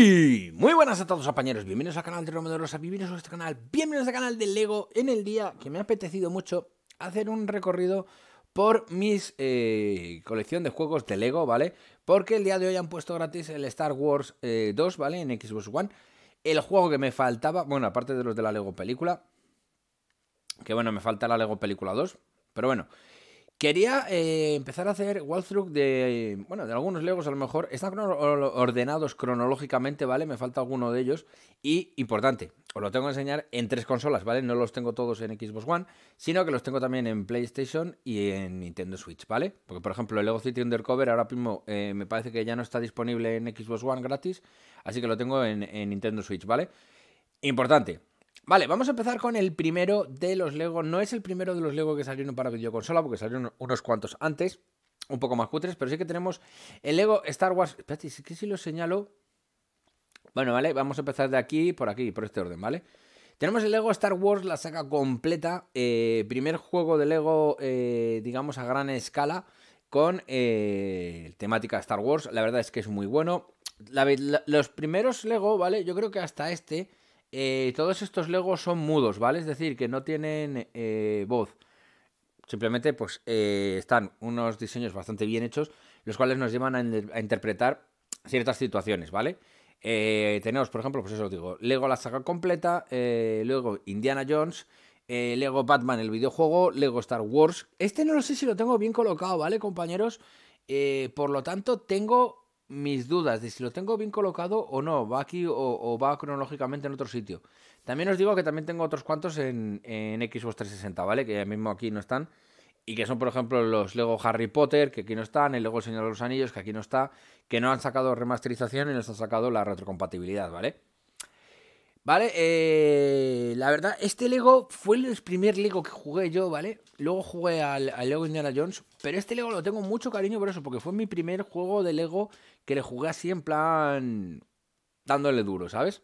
Muy, buenas a todos compañeros. bienvenidos al canal de Romero Rosa, bienvenidos a este canal, bienvenidos al canal de Lego en el día que me ha apetecido mucho hacer un recorrido por mis eh, colección de juegos de Lego, ¿vale? Porque el día de hoy han puesto gratis el Star Wars 2, eh, ¿vale? En Xbox One, el juego que me faltaba, bueno, aparte de los de la Lego película, que bueno, me falta la Lego película 2, pero bueno, Quería eh, empezar a hacer walkthrough de, bueno, de algunos Legos a lo mejor. Están ordenados cronológicamente, ¿vale? Me falta alguno de ellos. Y, importante, os lo tengo que enseñar en tres consolas, ¿vale? No los tengo todos en Xbox One, sino que los tengo también en PlayStation y en Nintendo Switch, ¿vale? Porque, por ejemplo, el Lego City Undercover ahora mismo eh, me parece que ya no está disponible en Xbox One gratis, así que lo tengo en Nintendo Switch, ¿vale? Importante, Vale, vamos a empezar con el primero de los Lego. No es el primero de los Lego que salieron para videoconsola, porque salieron unos cuantos antes, un poco más cutres, pero sí que tenemos el Lego Star Wars. Espérate, que si lo señalo. Bueno, vale, vamos a empezar de aquí, por aquí, por este orden, ¿vale? Tenemos el Lego Star Wars, la saga completa, eh, primer juego de Lego, eh, digamos, a gran escala, con eh, temática Star Wars. La verdad es que es muy bueno. los primeros Lego, ¿vale? Yo creo que hasta este eh, todos estos Legos son mudos, ¿vale? Es decir, que no tienen eh, voz. Simplemente, pues, eh, están unos diseños bastante bien hechos, los cuales nos llevan a, a interpretar ciertas situaciones, ¿vale? tenemos, por ejemplo, pues eso os digo, Lego la saga completa, luego Indiana Jones, Lego Batman el videojuego, Lego Star Wars. Este no lo sé si lo tengo bien colocado, ¿vale, compañeros? por lo tanto, tengo mis dudas de si lo tengo bien colocado o no, va aquí o, va cronológicamente en otro sitio. También os digo que también tengo otros cuantos en, en Xbox 360, ¿vale? Que mismo aquí no están. Y que son, por ejemplo, los Lego Harry Potter, que aquí no están, el Lego El Señor de los Anillos, que aquí no está, que no han sacado remasterización y nos ha sacado la retrocompatibilidad, ¿vale? ¿Vale? Eh, la verdad, este Lego fue el primer Lego que jugué yo, ¿vale? Luego jugué al, Lego Indiana Jones, pero este Lego lo tengo mucho cariño por eso, porque fue mi primer juego de Lego que le jugué así en plan dándole duro, ¿sabes?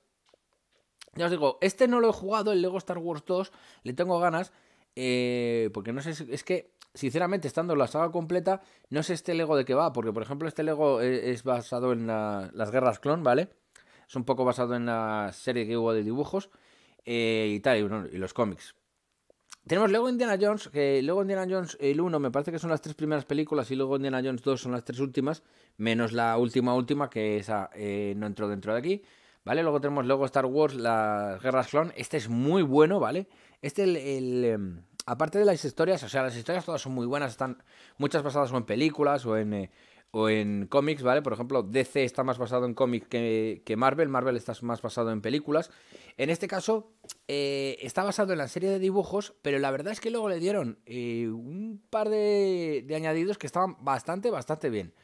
Ya os digo, este no lo he jugado, el Lego Star Wars 2, le tengo ganas, eh, porque no sé, si, es que sinceramente, estando en la saga completa, no sé este Lego de qué va, porque por ejemplo este Lego e, es, basado en las guerras clon, ¿vale? es un poco basado en la serie que hubo de dibujos eh, y tal, y, los cómics. Tenemos luego Indiana Jones, que luego Indiana Jones el 1 me parece que son las tres primeras películas y luego Indiana Jones 2 son las tres últimas, menos la última última que esa eh, no entró dentro de aquí. ¿Vale? Luego tenemos luego Star Wars, las guerras clon. Este es muy bueno, ¿vale? Este, el, em, aparte de las historias, o sea, las historias todas son muy buenas, están muchas basadas o en películas o en, eh, o en cómics, ¿vale? Por ejemplo, DC está más basado en cómics que, Marvel, Marvel está más basado en películas. En este caso, eh, está basado en la serie de dibujos, pero la verdad es que luego le dieron eh, un par de, añadidos que estaban bastante, bastante bien,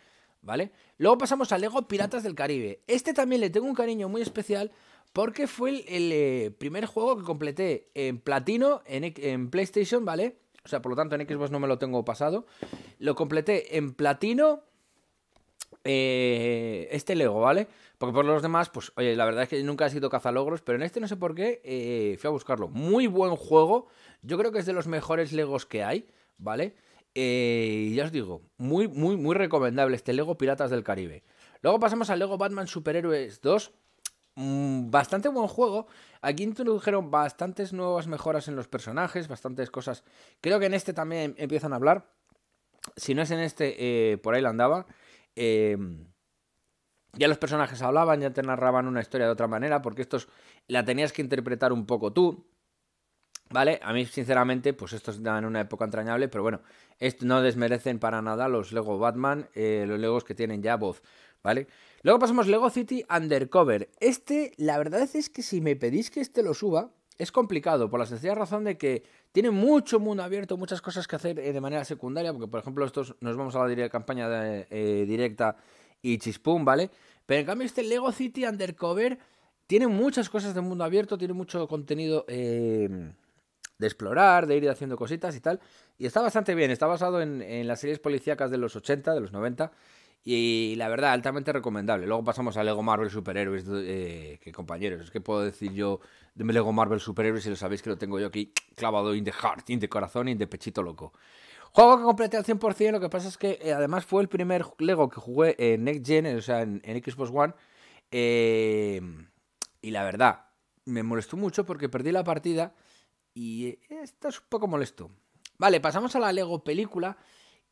¿vale? Luego pasamos al Lego Piratas del Caribe. Este también le tengo un cariño muy especial porque fue el, eh, primer juego que completé en platino en, en PlayStation, ¿vale? O sea, por lo tanto en Xbox no me lo tengo pasado. Lo completé en platino eh, este Lego, ¿vale? Porque por los demás, pues, oye, la verdad es que nunca he sido cazalogros, pero en este no sé por qué eh, fui a buscarlo. Muy buen juego, yo creo que es de los mejores Legos que hay, ¿vale? Eh, y ya os digo, muy, muy, muy recomendable este Lego Piratas del Caribe. Luego pasamos al Lego Batman Superhéroes 2. Mm, bastante buen juego. Aquí introdujeron bastantes nuevas mejoras en los personajes, bastantes cosas. Creo que en este también empiezan a hablar. Si no es en este, por ahí la andaba. Em, ya los personajes hablaban, ya te narraban una historia de otra manera, porque estos la tenías que interpretar un poco tú. ¿Vale? A mí, sinceramente, pues estos dan una época entrañable, pero bueno, esto no desmerecen para nada los Lego Batman, eh, los Legos que tienen ya voz, ¿vale? Luego pasamos Lego City Undercover. Este, la verdad es que si me pedís que este lo suba, es complicado por la sencilla razón de que tiene mucho mundo abierto, muchas cosas que hacer eh, de manera secundaria, porque por ejemplo estos nos vamos a la campaña eh, directa y chispum, ¿vale? Pero en cambio este Lego City Undercover tiene muchas cosas de mundo abierto, tiene mucho contenido em, de explorar, de ir haciendo cositas y tal, y está bastante bien, está basado en, en las series policíacas de los 80, de los 90, y la verdad, altamente recomendable. Luego pasamos a Lego Marvel Superhéroes, eh, que compañeros, es que puedo decir yo de Lego Marvel Superhéroes si lo sabéis que lo tengo yo aquí clavado in the heart, in the corazón, in the pechito loco. Juego que completé al 100%, lo que pasa es que eh, además fue el primer Lego que jugué en Next Gen, o sea, en, Xbox One. Eh, y la verdad, me molestó mucho porque perdí la partida y eh, esto es un poco molesto. Vale, pasamos a la Lego película,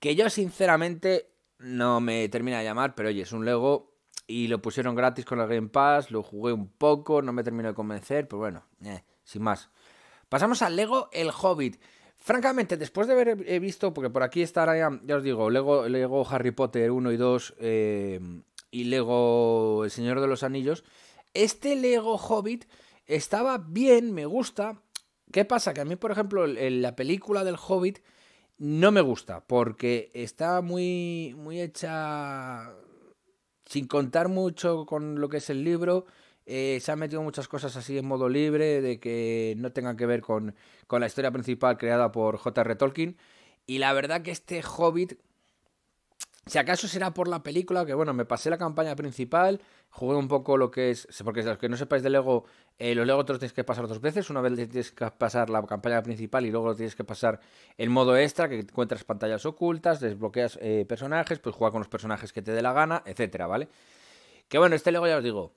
que yo sinceramente no me termina de llamar, pero oye, es un Lego y lo pusieron gratis con el Game Pass, lo jugué un poco, no me terminó de convencer, pero bueno, eh, sin más. Pasamos al Lego El Hobbit. Francamente, después de haber visto, porque por aquí estará, ya os digo, Lego, Lego Harry Potter 1 y 2 eh, y Lego El Señor de los Anillos, este Lego Hobbit estaba bien, me gusta. ¿Qué pasa? Que a mí, por ejemplo, en la película del Hobbit no me gusta, porque está muy, muy hecha sin contar mucho con lo que es el libro. Eh, se han metido muchas cosas así en modo libre, de que no tengan que ver con, con la historia principal creada por J.R. Tolkien. Y la verdad que este hobbit si acaso será por la película, que bueno, me pasé la campaña principal, jugué un poco lo que es. Porque los que no sepáis de Lego, eh, los Lego te los tienes que pasar dos veces. Una vez tienes que pasar la campaña principal y luego lo tienes que pasar el modo extra, que encuentras pantallas ocultas, desbloqueas eh, personajes, pues juega con los personajes que te dé la gana, etcétera, ¿vale? Que bueno, este Lego ya os digo.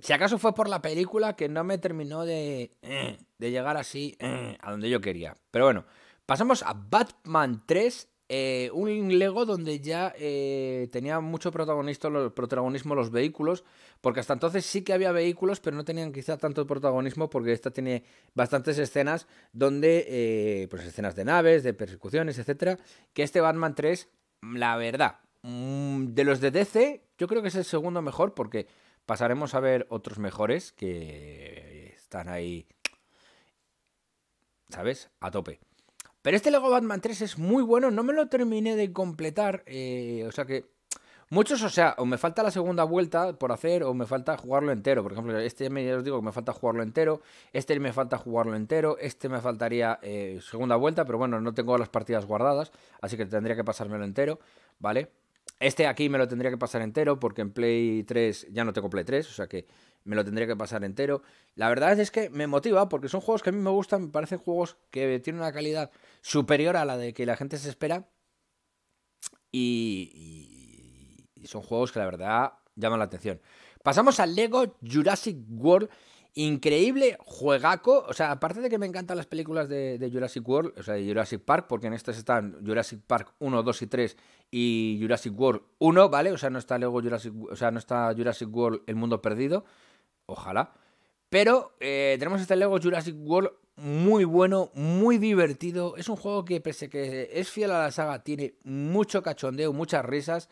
Si acaso fue por la película que no me terminó de, eh, de llegar así a donde yo quería. Pero bueno, pasamos a Batman 3 eh, un Lego donde ya eh, tenía mucho protagonismo, protagonismo los vehículos, porque hasta entonces sí que había vehículos, pero no tenían quizá tanto protagonismo, porque esta tiene bastantes escenas donde, eh, pues escenas de naves, de persecuciones, etcétera, que este Batman 3, la verdad, mm, de los de DC, yo creo que es el segundo mejor, porque pasaremos a ver otros mejores que están ahí, ¿sabes? A tope. Pero este Lego Batman 3 es muy bueno, no me lo terminé de completar, eh, o sea que... Muchos, o sea, o me falta la segunda vuelta por hacer o me falta jugarlo entero. Por ejemplo, este me, digo que me falta jugarlo entero, este me falta jugarlo entero, este me faltaría eh, segunda vuelta, pero bueno, no tengo las partidas guardadas, así que tendría que pasármelo entero, ¿vale? Este aquí me lo tendría que pasar entero porque en Play 3 ya no tengo Play 3, o sea que me lo tendría que pasar entero. La verdad es que me motiva porque son juegos que a mí me gustan, me parecen juegos que tienen una calidad superior a la de que la gente se espera. Y, son juegos que la verdad llaman la atención. Pasamos al Lego Jurassic World Increíble juegaco. O sea, aparte de que me encantan las películas de, Jurassic World, o sea, de Jurassic Park, porque en estas están Jurassic Park 1, 2 y 3 y Jurassic World 1, ¿vale? O sea, no está Lego Jurassic, o sea, no está Jurassic World El Mundo Perdido. Ojalá. Pero eh, tenemos este Lego Jurassic World muy bueno, muy divertido. Es un juego que, pese que es fiel a la saga, tiene mucho cachondeo, muchas risas.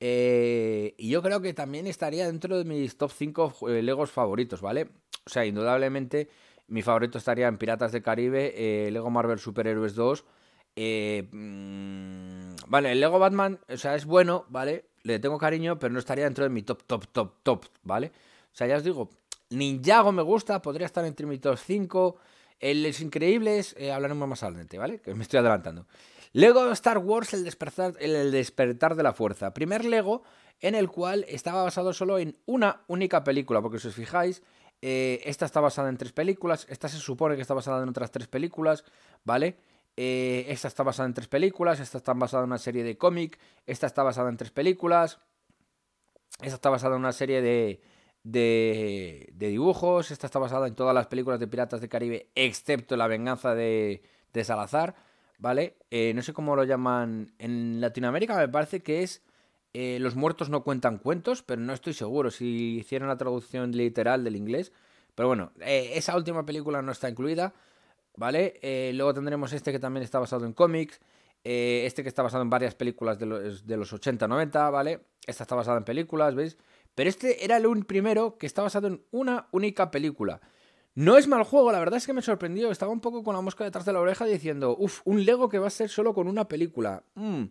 Eh, y yo creo que también estaría dentro de mis top 5 eh, Legos favoritos, ¿vale? o sea, indudablemente mi favorito estaría en Piratas de Caribe, eh, Lego Marvel Superhéroes 2. Eh, mm, vale, el Lego Batman, o sea, es bueno, ¿vale? Le tengo cariño, pero no estaría dentro de mi top, top, top, top, ¿vale? O sea, ya os digo, Ninjago me gusta, podría estar entre mi top 5. El Los Increíbles, eh, hablaremos más adelante, ¿vale? Que me estoy adelantando. Lego Star Wars, el despertar, el despertar de la fuerza. Primer Lego en el cual estaba basado solo en una única película, porque si os fijáis, eh, esta está basada en tres películas. Esta se supone que está basada en otras tres películas, ¿vale? Eh, esta está basada en tres películas. Esta está basada en una serie de cómic. Esta está basada en tres películas. Esta está basada en una serie de, de, de dibujos. Esta está basada en todas las películas de Piratas de Caribe, excepto La venganza de, de Salazar, ¿vale? Eh, no sé cómo lo llaman. En Latinoamérica me parece que es eh, los muertos no cuentan cuentos, pero no estoy seguro si hicieron la traducción literal del inglés. Pero bueno, eh, esa última película no está incluida, ¿vale? Eh, luego tendremos este que también está basado en cómics, este que está basado en varias películas de los, de los 80-90, ¿vale? Esta está basada en películas, ¿veis? Pero este era el primero que está basado en una única película. No es mal juego, la verdad es que me sorprendió. Estaba un poco con la mosca detrás de la oreja diciendo, uff, un Lego que va a ser solo con una película. Mmm.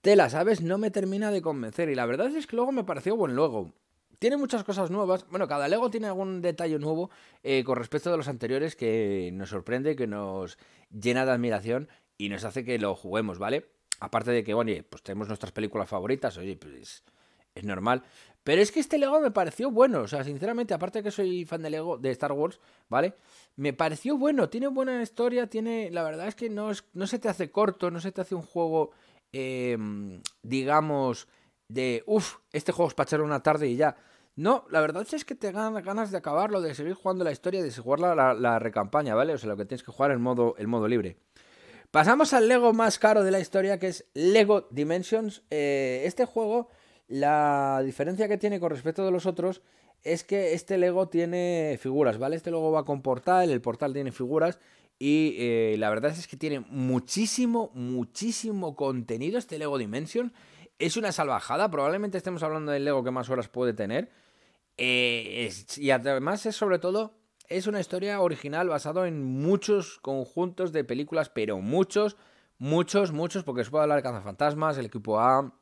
Te sabes, no me termina de convencer. Y la verdad es que luego me pareció buen Lego. Tiene muchas cosas nuevas. Bueno, cada Lego tiene algún detalle nuevo eh, con respecto a los anteriores que nos sorprende, que nos llena de admiración y nos hace que lo juguemos, ¿vale? Aparte de que, bueno, pues tenemos nuestras películas favoritas, oye, pues es normal. Pero es que este Lego me pareció bueno, o sea, sinceramente, aparte de que soy fan de Lego, de Star Wars, ¿vale? Me pareció bueno, tiene buena historia, tiene, la verdad es que no, no se te hace corto, no se te hace un juego Em, digamos, de, uff, este juego es para una tarde y ya. No, la verdad es que te dan ganas de acabarlo, de seguir jugando la historia, de jugar la, recampaña, ¿vale? O sea, lo que tienes que jugar en modo, el modo libre. Pasamos al Lego más caro de la historia, que es Lego Dimensions. Eh, este juego, la diferencia que tiene con respecto de los otros es que este Lego tiene figuras, ¿vale? Este Lego va con portal, el portal tiene figuras y eh, la verdad es que tiene muchísimo, muchísimo contenido este Lego Dimension. Es una salvajada, probablemente estemos hablando del Lego que más horas puede tener. Eh, y además es sobre todo, es una historia original basada en muchos conjuntos de películas, pero muchos, muchos, muchos, porque os puedo hablar de Cazafantasmas, el equipo A,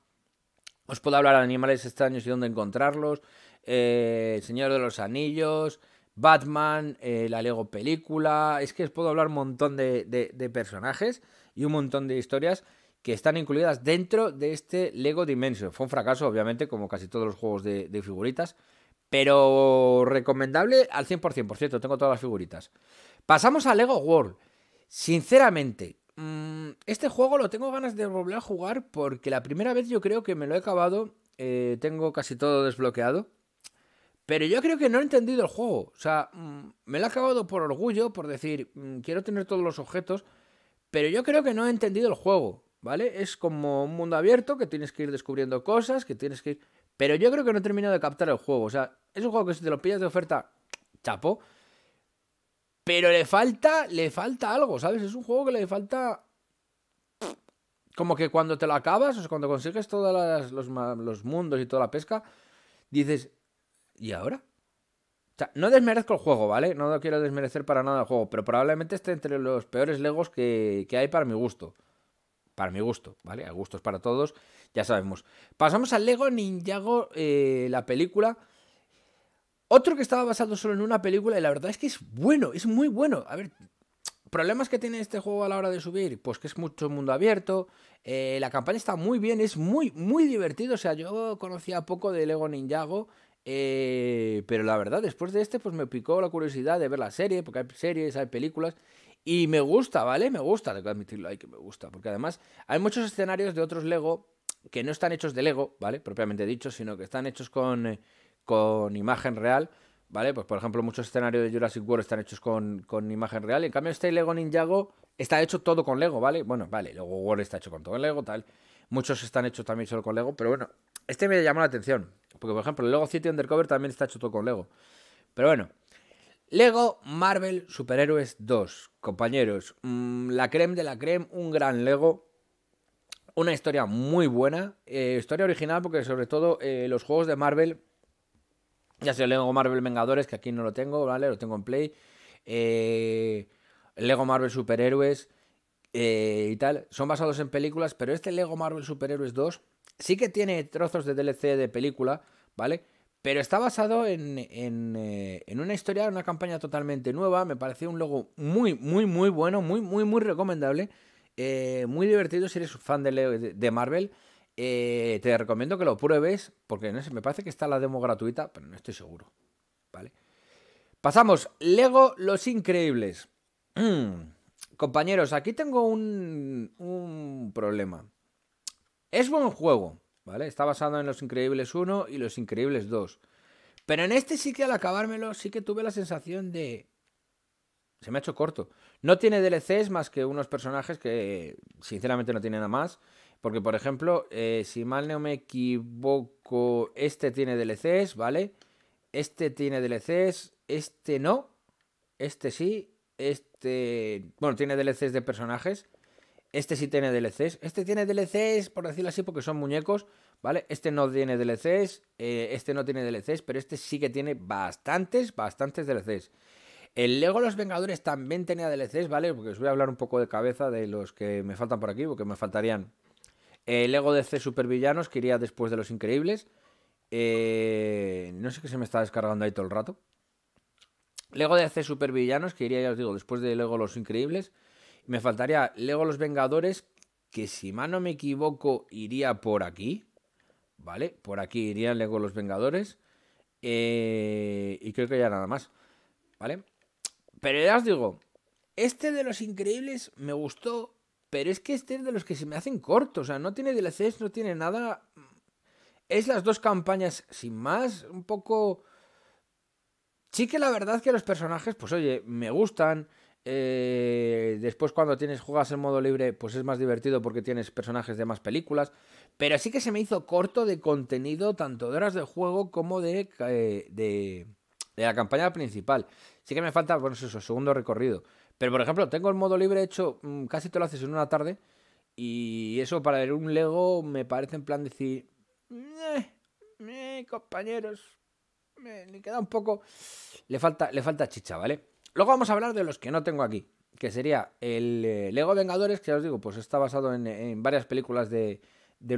os puedo hablar de animales extraños y dónde encontrarlos, eh, el Señor de los Anillos, Batman, eh, la Lego película. Es que os puedo hablar un montón de, personajes y un montón de historias que están incluidas dentro de este Lego Dimension. Fue un fracaso, obviamente, como casi todos los juegos de, figuritas. Pero recomendable al 100%, por cierto, tengo todas las figuritas. Pasamos a Lego World. Sinceramente, mm, este juego lo tengo ganas de volver a jugar porque la primera vez yo creo que me lo he acabado. Eh, tengo casi todo desbloqueado. Pero yo creo que no he entendido el juego. O sea, mm, me lo he acabado por orgullo, por decir, mm, quiero tener todos los objetos. Pero yo creo que no he entendido el juego, ¿vale? Es como un mundo abierto que tienes que ir descubriendo cosas, que tienes que ir... Pero yo creo que no he terminado de captar el juego. O sea, es un juego que si te lo pillas de oferta, chapo. Pero le falta, le falta algo, ¿sabes? Es un juego que le falta... Como que cuando te lo acabas, o sea, cuando consigues todos los, los mundos y toda la pesca, dices, ¿y ahora? O sea, no desmerezco el juego, ¿vale? No quiero desmerecer para nada el juego, pero probablemente esté entre los peores Legos que, que hay para mi gusto. Para mi gusto, ¿vale? A gustos para todos, ya sabemos. Pasamos al Lego Ninjago, eh, la película. Otro que estaba basado solo en una película y la verdad es que es bueno, es muy bueno. A ver, problemas que tiene este juego a la hora de subir, pues que es mucho mundo abierto, eh, la campaña está muy bien, es muy, muy divertido, o sea, yo conocía poco de Lego Ninjago eh, pero la verdad, después de este, pues me picó la curiosidad de ver la serie, porque hay series, hay películas, y me gusta, ¿vale? Me gusta, tengo que admitirlo, hay que me gusta, porque además hay muchos escenarios de otros Lego que no están hechos de Lego, ¿vale? Propiamente dicho, sino que están hechos con, eh, con imagen real, ¿vale? Pues por ejemplo, muchos escenarios de Jurassic World están hechos con, con imagen real, en cambio este Lego Ninjago está hecho todo con Lego, ¿vale? Bueno, vale, luego World está hecho con todo el Lego, tal. Muchos están hechos también solo con Lego, pero bueno, este me llamó la atención. Porque, por ejemplo, el Lego City Undercover también está hecho todo con Lego. Pero bueno. Lego Marvel Superhéroes 2. Compañeros, mm, la creme de la creme, un gran Lego. Una historia muy buena. Eh, historia original porque sobre todo eh, los juegos de Marvel... Ya sea Lego Marvel Vengadores, que aquí no lo tengo, ¿vale? Lo tengo en Play. Eh, Lego Marvel Superhéroes y tal. Son basados en películas, pero este Lego Marvel Superhéroes 2 Sí que tiene trozos de DLC de película, ¿vale? Pero está basado en, en, historia, eh, en, una historia, una campaña totalmente nueva. Me pareció un logo muy, muy, muy bueno, muy, muy, muy recomendable. Eh, muy divertido si eres fan de, de Marvel. Eh, te recomiendo que lo pruebes, porque me parece que está la demo gratuita, pero no estoy seguro. ¿Vale? Pasamos, Lego Los Increíbles. Compañeros, aquí tengo un, un problema. Es buen juego, ¿vale? Está basado en Los Increíbles 1 y Los Increíbles 2. Pero en este sí que al acabármelo sí que tuve la sensación de... Se me ha hecho corto. No tiene DLCs más que unos personajes que sinceramente no tiene nada más. Porque, por ejemplo, eh, si mal no me equivoco, este tiene DLCs, ¿vale? Este tiene DLCs, este no, este sí, este... Bueno, tiene DLCs de personajes. Este sí tiene DLCs. Este tiene DLCs, por decirlo así, porque son muñecos, ¿vale? Este no tiene DLCs, eh, este no tiene DLCs, pero este sí que tiene bastantes, bastantes DLCs. El Lego Los Vengadores también tenía DLCs, ¿vale? Porque os voy a hablar un poco de cabeza de los que me faltan por aquí, porque me faltarían. Eh, el Lego de DC Supervillanos, que iría después de Los Increíbles. Eh, no sé qué se me está descargando ahí todo el rato. Lego DC Supervillanos, que iría, ya os digo, después de Lego Los Increíbles. Me faltaría Lego Los Vengadores, que si mal no me equivoco iría por aquí, ¿vale? Por aquí irían Lego Los Vengadores. Eh, y creo que ya nada más, ¿vale? Pero ya os digo, este de los increíbles me gustó, pero es que este es de los que se me hacen cortos, o sea, no tiene DLCs, no tiene nada. Es las dos campañas sin más, un poco... Sí que la verdad que los personajes, pues oye, me gustan. Eh, después cuando tienes juegas en modo libre, pues es más divertido porque tienes personajes de más películas. Pero sí que se me hizo corto de contenido, tanto de horas de juego como de, eh, de, la campaña principal. Sí que me falta, bueno, eso, segundo recorrido. Pero por ejemplo, tengo el modo libre hecho, mm, casi te lo haces en una tarde. Y eso para ver un Lego me parece en plan decir... compañeros, me, queda un poco... Le falta, le falta chicha, ¿vale? Luego vamos a hablar de los que no tengo aquí, que sería el eh, Lego Vengadores, que ya os digo, pues está basado en, varias películas del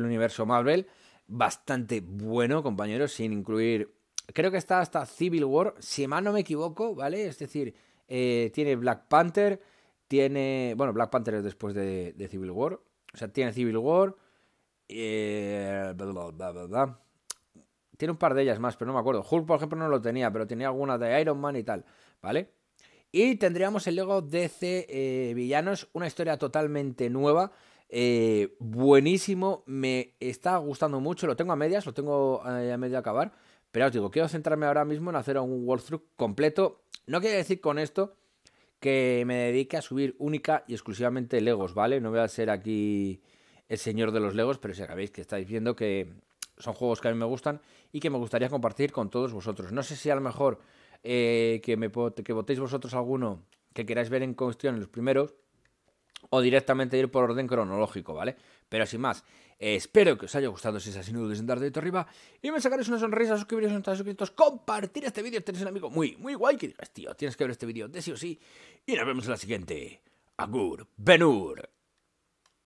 universo Marvel. Bastante bueno, compañeros, sin incluir... Creo que está hasta Civil War, si mal no me equivoco, ¿vale? Es decir, eh, tiene Black Panther, tiene... Bueno, Black Panther es después de, Civil War. O sea, tiene Civil War. Eh, tiene un par de ellas más, pero no me acuerdo. Hulk, por ejemplo, no lo tenía, pero tenía alguna de Iron Man y tal, ¿vale? Y tendríamos el Lego DC eh, Villanos, una historia totalmente nueva. Eh, buenísimo, me está gustando mucho, lo tengo a medias, lo tengo eh, a medio acabar, pero os digo, quiero centrarme ahora mismo en hacer un walkthrough completo. No quiere decir con esto que me dedique a subir única y exclusivamente Legos, ¿vale? No voy a ser aquí el señor de los Legos, pero si sabéis que estáis viendo que son juegos que a mí me gustan y que me gustaría compartir con todos vosotros. No sé si a lo mejor eh, que, me, votéis vosotros alguno que queráis ver en cuestión los primeros, o directamente ir por orden cronológico, ¿vale? Pero sin más, espero que os haya gustado. Si es así, no dudéis en dar dedito arriba y me sacaréis una sonrisa, suscribiros no estáis suscritos, compartir este vídeo. Tenéis un amigo muy, muy guay que digas, tío, tienes que ver este vídeo de sí o sí. Y nos vemos en la siguiente. Agur, Benur.